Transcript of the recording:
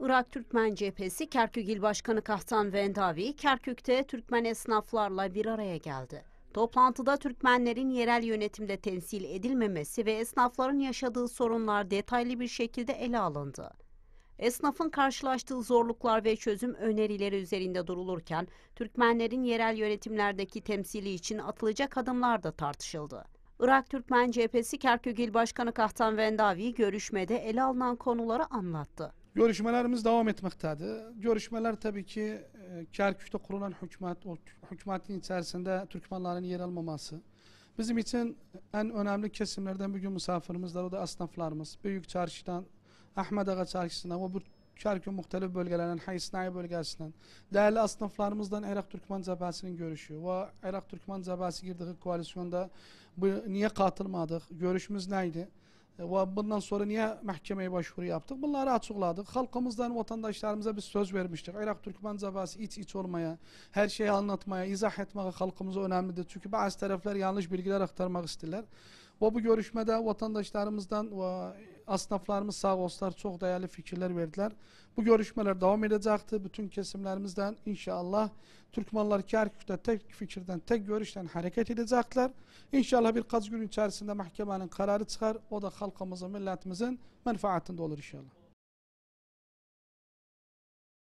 Irak Türkmen Cephesi Kerkükil Başkanı Kahtan Vendavi, Kerkük'te Türkmen esnaflarla bir araya geldi. Toplantıda Türkmenlerin yerel yönetimde temsil edilmemesi ve esnafların yaşadığı sorunlar detaylı bir şekilde ele alındı. Esnafın karşılaştığı zorluklar ve çözüm önerileri üzerinde durulurken, Türkmenlerin yerel yönetimlerdeki temsili için atılacak adımlar da tartışıldı. Irak Türkmen Cephesi Kerkükil Başkanı Kahtan Vendavi görüşmede ele alınan konuları anlattı. Görüşmelerimiz devam etmektedir. Görüşmeler tabii ki e, Kerkük'te kurulan hükümet, o hükümetin içerisinde Türkmenlerin yer almaması. Bizim için en önemli kesimlerden bugün misafirimizler, o da esnaflarımız. Büyük çarşıdan, Ahmet Ağa çarşısından ve bu Kerkük muhtelif bölgelerinden, Haysnai bölgesinden, değerli esnaflarımızdan Irak Türkmen Cebesi'nin görüşü ve Irak Türkmen Cebesi girdiği koalisyonda bu, niye katılmadık, görüşümüz neydi? ve bundan sonra niye mahkemeye başvuru yaptık? Bunları açıkladık. Halkımızdan, vatandaşlarımıza biz söz vermiştik. Irak Türkmen zabası iç iç olmaya, her şeyi anlatmaya, izah etmeye halkımıza önemlidir. Çünkü bazı taraflar yanlış bilgiler aktarmak isterler. Ve bu görüşmede vatandaşlarımızdan ve Asnaflarımız sağ olsunlar çok değerli fikirler verdiler. Bu görüşmeler devam edecekti. Bütün kesimlerimizden inşallah Türkmenler Kerkük'te tek fikirden, tek görüşten hareket edecekler. İnşallah birkaç gün içerisinde mahkemenin kararı çıkar. O da halkımızın, milletimizin menfaatinde olur inşallah.